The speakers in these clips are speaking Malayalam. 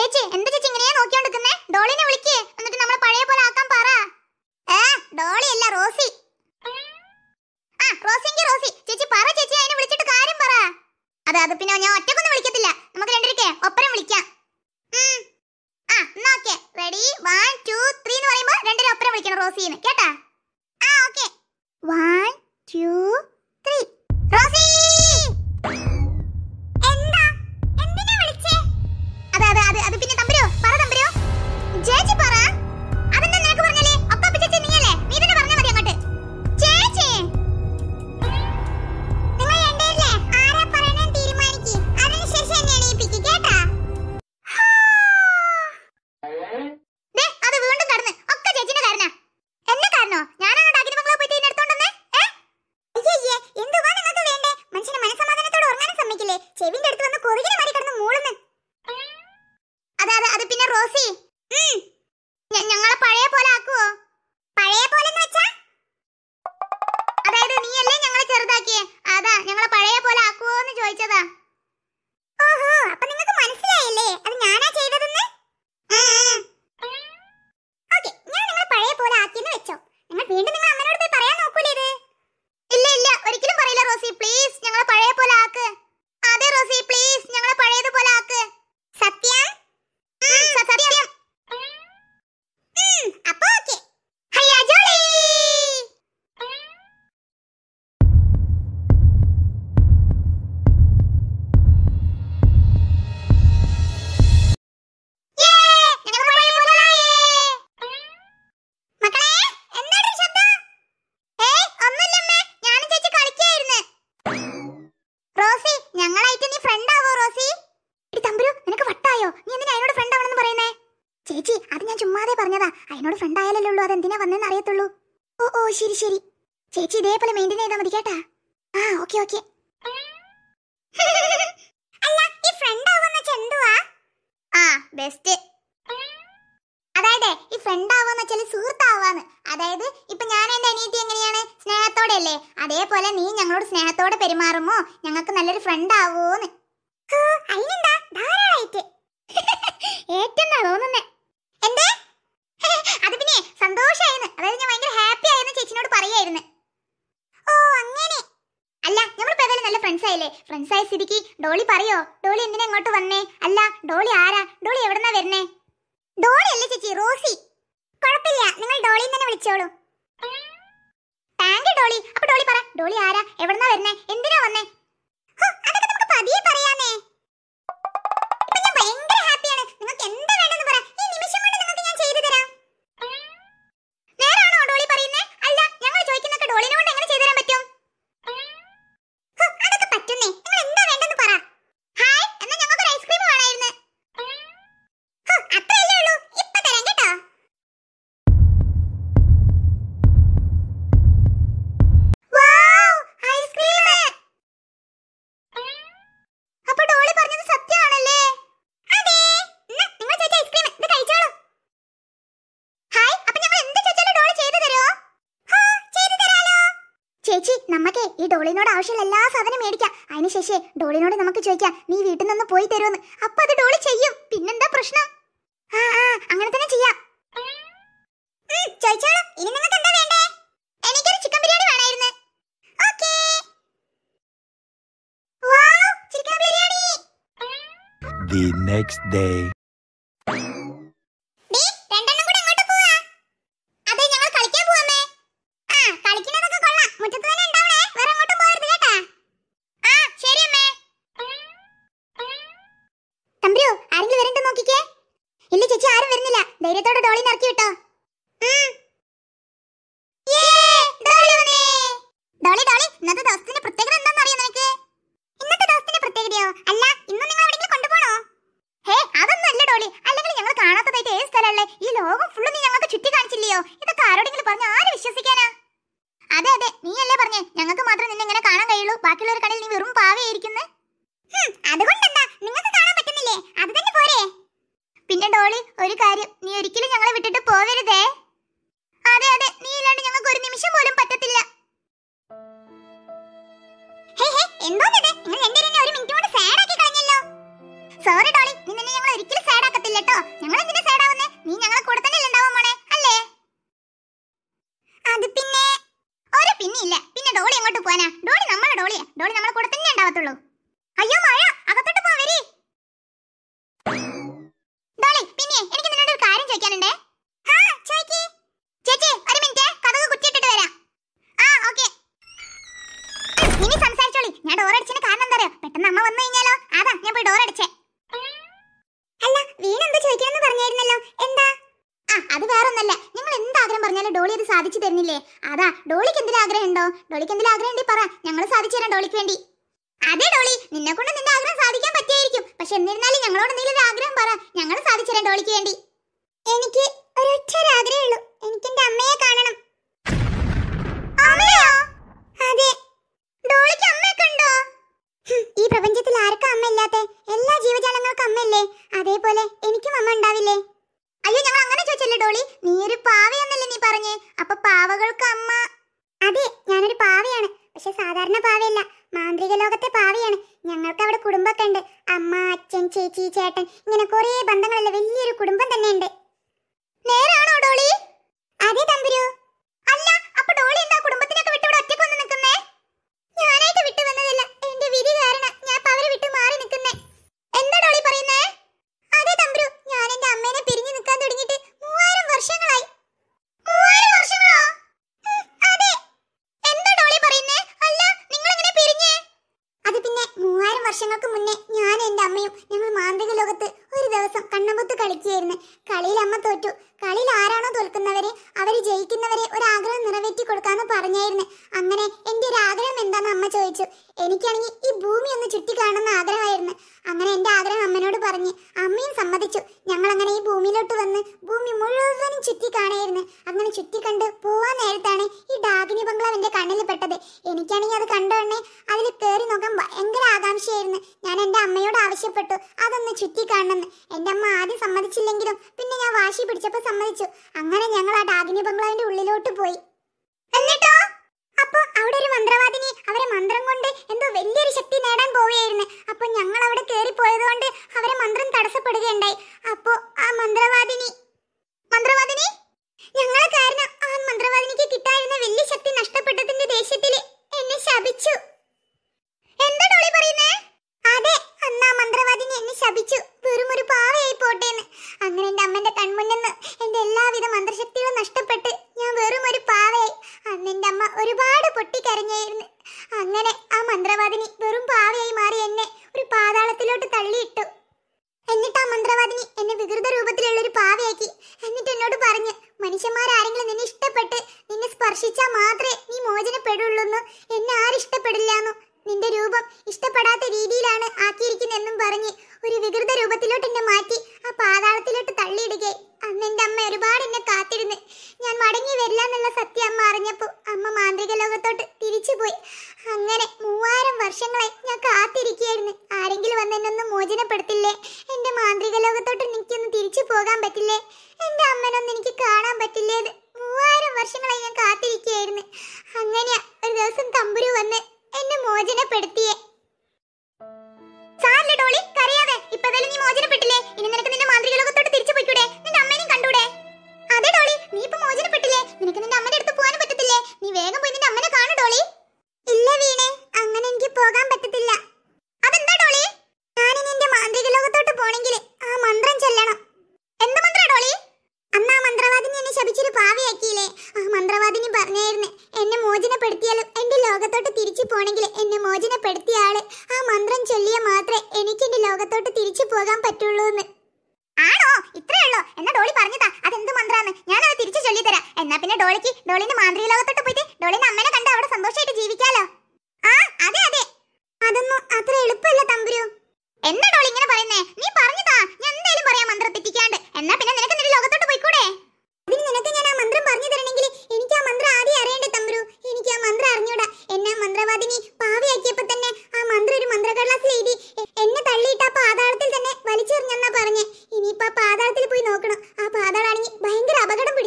ചേച്ചി എന്താ ചേച്ചി ഇങ്ങനെയാ നോക്കിക്കൊണ്ടിരിക്കുന്നേ ഡോളിനെ വിളിക്കേ എന്നിട്ട് നമ്മളെ പഴയ പോലെ ആക്കാൻ പറ ഏ ഡോളി അല്ല റോസി ആ റോസിയെങ്കിൽ റോസി ചേച്ചി പറ ചേച്ചി അതിനെ വിളിച്ചിട്ട് കാര്യം പറ അതെ അത് പിന്നെ ഞാൻ ഒറ്റക്കൊന്നും വിളിക്കത്തില്ല നമുക്ക് രണ്ടരക്കേ ഒപ്പരം വിളിക്കാം ആ എന്നാ okay ready one two three എന്ന് പറയുമ്പോൾ രണ്ടര ഒപ്പരം വിളിക്കണം റോസിന്ന് കേട്ടാ ആ ഓക്കെ വൺ ടു ചെറുതാക്കിയേ അതാ ഞങ്ങളെ പഴയ പോലെ എന്ന് ചോദിച്ചതാ ഓഹോ അപ്പൊ നിങ്ങൾക്ക് മനസ്സിലായില്ലേ അത് ഞാനാ ചെയ്തത് ശരി ശരി ചേച്ചി ഇതേപോലെ മെയിൻറ്റെയിൻ ചെയ്താൽ മതി കേട്ടാ ആ ഓക്കെ ഓക്കെ അല്ല ഈ ഫ്രണ്ട് ആവാന്ന് എന്തുവാ ആ ബെസ്റ്റ് അതായത് ഈ ഫ്രണ്ട് ആവാന്ന് വെച്ചാൽ സുഹൃത്താവാന്ന് അതായത് ഇപ്പൊ ഞാൻ എന്റെ അനിയത്തി എങ്ങനെയാണ് സ്നേഹത്തോടെ അല്ലേ അതേപോലെ നീ ഞങ്ങളോട് സ്നേഹത്തോടെ പെരുമാറുമോ ഞങ്ങൾക്ക് നല്ലൊരു ഫ്രണ്ട് ആവോന്ന് അതിനെന്താ ധാരാളായിട്ട് ഏറ്റെന്നാ തോന്നുന്നേ എന്തേ അത് പിന്നെ സന്തോഷായിരുന്നു അതായത് ഞാൻ ഭയങ്കര ഹാപ്പി അച്ഛനോട് പറയായിരുന്നു ഓ അങ്ങനെ അല്ല നമ്മൾ ഏതായാലും നല്ല ഫ്രണ്ട്സ് ആയില്ലേ ഫ്രണ്ട്സ് ആയ സ്ഥിതിക്ക് ഡോളി പറയോ ഡോളി എന്തിനാ ഇങ്ങോട്ട് വന്നേ അല്ല ഡോളി ആരാ ഡോളി എവിടെന്നാ വരുന്നേ ഡോളി അല്ലേ ചേച്ചി റോസി കുഴപ്പമില്ല നിങ്ങൾ ഡോളി തന്നെ വിളിച്ചോളൂ താങ്ക് ഡോളി അപ്പൊ ഡോളി പറ ഡോളി ആരാ എവിടെന്നാ വരുന്നേ എന്തിനാ വന്നേ അതൊക്കെ നമുക്ക് പതിയെ പറയാം നമ്മക്കേ ഈ ഡോളിനോട് ആവശ്യമുള്ള എല്ലാ സാധനം മേടിക്കാം അതിനുശേഷം ഡോളിനോട് നമുക്ക് ചോദിക്കാം നീ വീട്ടിൽ നിന്ന് പോയി തരുമെന്ന് അപ്പൊ അത് ഡോളി ചെയ്യും പിന്നെന്താ പ്രശ്നം ആ ആ അങ്ങനെ തന്നെ ചെയ്യാം ഇനി നിങ്ങൾക്ക് എന്താ വേണ്ടേ എനിക്കൊരു chicken biryani okay chicken biryani The next day. ധൈര്യത്തോടെ ഡോളിനെ ഇറക്കി വിട്ടോ ഡോളി ഡോളി ഇന്നത്തെ ദിവസത്തിന്റെ പ്രത്യേകത എന്താണെന്ന് അറിയാം നിനക്ക് ഇന്നത്തെ ദിവസത്തിന്റെ പ്രത്യേകതയോ അല്ല ഇന്ന് നിങ്ങൾ എവിടെയെങ്കിലും കൊണ്ടുപോകണോ ഹേ അതൊന്നും അല്ല ഡോളി അല്ലെങ്കിൽ ഞങ്ങൾ കാണാത്തതായിട്ട് ഏത് സ്ഥലമല്ലേ ഈ ലോകം ഫുള്ള് നീ ഞങ്ങൾക്ക് ചുറ്റി കാണിച്ചില്ലയോ ഇതൊക്കെ ആരോടെങ്കിലും പറഞ്ഞ ആര് വിശ്വസിക്കാനാ അതെ അതെ നീ അല്ലേ പറഞ്ഞേ ഞങ്ങൾക്ക് മാത്രം നിന്നെ ഇങ്ങനെ കാണാൻ കഴിയുള്ളൂ ബാക്കിയുള്ളവർ കടയിൽ നീ വെറും പാവയായിരിക്കുന്നേ അതുകൊണ്ടെന്താ നിങ്ങൾക്ക് കാണാൻ പറ്റുന്നില്ലേ അത് തന്നെ പോരെ പിന്നെ ഡോളി ഒരു കാര്യം നീ ഒരിക്കലും ഞങ്ങളെ വിട്ടിട്ട് പോവരുതേ അതെ അതെ നീ ഇല്ലാണ്ട് ഞങ്ങൾക്ക് ഒരു നിമിഷം പോലും പറ്റത്തില്ല എന്താ പറഞ്ഞില്ലേ അതാ ഡോളിക്ക് എന്തെങ്കിലും ഉണ്ടോ ഡോളിക്ക് എന്തെങ്കിലും ഉണ്ടെങ്കിൽ പറ ഞങ്ങൾ സാധിച്ചു തരാം ഡോളിക്ക് വേണ്ടി അതെ ഡോളി നിന്നെ കൊണ്ട് നിന്റെ ആഗ്രഹം സാധിക്കാൻ പറ്റിയായിരിക്കും പക്ഷെ എന്നിരുന്നാലും ഞങ്ങളോട് എന്തെങ്കിലും ആഗ്രഹം പറ ഞങ്ങൾ സാധിച്ചു തരാം ഡോളിക്ക് വേണ്ടി എനിക്ക് ഒരൊറ്റ ആഗ്രഹമേ ഉള്ളൂ എനിക്ക് എന്റെ അമ്മയെ കാണണം അമ്മയോ ഡോളിക്ക് ഈ പ്രപഞ്ചത്തിൽ ആർക്കും അമ്മ ഇല്ലാത്ത എല്ലാ ജീവജാലങ്ങൾക്കും അമ്മയില്ലേ അതേപോലെ എനിക്കും അമ്മ ഉണ്ടാവില്ലേ ചേച്ചി ചേട്ടൻ ഇങ്ങനെ കുറേ ബന്ധങ്ങളുള്ള വലിയ കളിയിൽ അമ്മ തോറ്റു കളിയിൽ ആരാണോ തോൽക്കുന്നവര് അവര് ജയിക്കുന്നവരെ ഒരു ആഗ്രഹം നിറവേറ്റി കൊടുക്കാന്ന് പറഞ്ഞായിരുന്നു അങ്ങനെ എന്റെ ഒരു ആഗ്രഹം എന്താന്ന് അമ്മ ചോദിച്ചു എനിക്കാണെങ്കിൽ ഈ ഭൂമി ഒന്ന് ചുറ്റി കാണുന്ന ആഗ്രഹമായിരുന്നു അങ്ങനെ എന്റെ ആഗ്രഹം അമ്മനോട് പറഞ്ഞ് അമ്മയും സമ്മതിച്ചു ഞങ്ങൾ അങ്ങനെ ഈ ഭൂമിയിലോട്ട് വന്ന് ഭൂമി മുഴുവനും ചുറ്റി കാണായിരുന്നു അങ്ങനെ ചുറ്റി കണ്ട് പോവാൻ നേരത്താണ് ഈ ഡാഗിനി ബംഗ്ലാവ് എന്റെ കണ്ണിൽ പെട്ടത് എനിക്കാണെങ്കിൽ അത് കണ്ടോടനെ അതിൽ കയറി നോക്കാൻ ഭയങ്കര ആകാംക്ഷയായിരുന്നു ഞാൻ എന്റെ അമ്മയോട് ആവശ്യപ്പെട്ടു അതൊന്ന് ചുറ്റി കാണണമെന്ന് എന്റെ അമ്മ ആദ്യം സമ്മതിച്ചില്ലെങ്കിലും പിന്നെ ഞാൻ വാശി പിടിച്ചപ്പോൾ സമ്മതിച്ചു അങ്ങനെ ഞങ്ങൾ ആ ഡാഗിനി ബംഗ്ലാവിന്റെ ഉള്ളിലോട്ട് പോയി എന്നിട്ടോ അപ്പൊ അവിടെ ഒരു മന്ത്രവാദിനി അവരെ മന്ത്രം കൊണ്ട് എന്തോ വലിയൊരു ശക്തി നേടാൻ പോവുകയായിരുന്നു അപ്പൊ ഞങ്ങൾ അവിടെ പോയത് പോയതുകൊണ്ട് അവരെ മന്ത്രം തടസ്സപ്പെടുകയുണ്ടായി അപ്പോ ആ മന്ത്രവാദി ಕಾದು ನೀ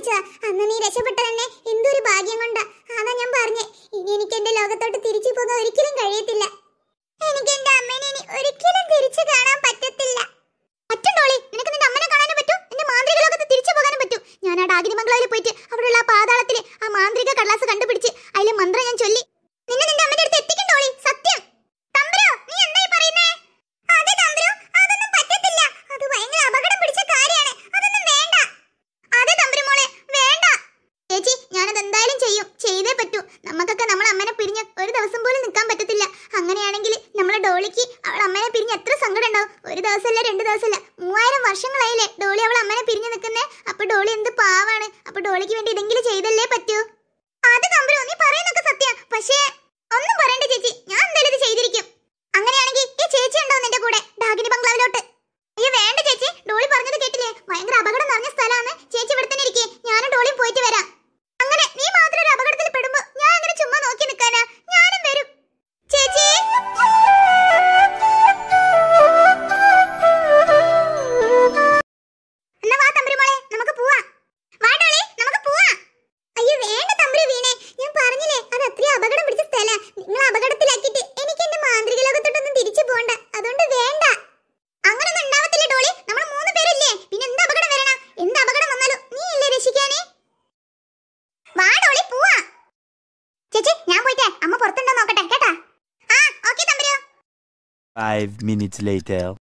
പേടിച്ചതാ അന്ന് നീ രക്ഷപ്പെട്ടതന്നെ ഡോളി എന്ത് പാവാണ് അപ്പൊ ഡോളിക്ക് വേണ്ടി ഇതെങ്കിലും ചെയ്തല്ലേ പറ്റൂ അത് കമ്പലോ നീ പറയുന്നൊക്കെ സത്യ പക്ഷേ ഒന്നും പറയണ്ട ചേച്ചി ഞാൻ എന്തായാലും ഇത് ചെയ്തിരിക്കും അങ്ങനെയാണെങ്കിൽ ഈ ചേച്ചി ഉണ്ടോ നിന്റെ കൂടെ ഡാഗിനി ബംഗ്ലാ Five minutes later.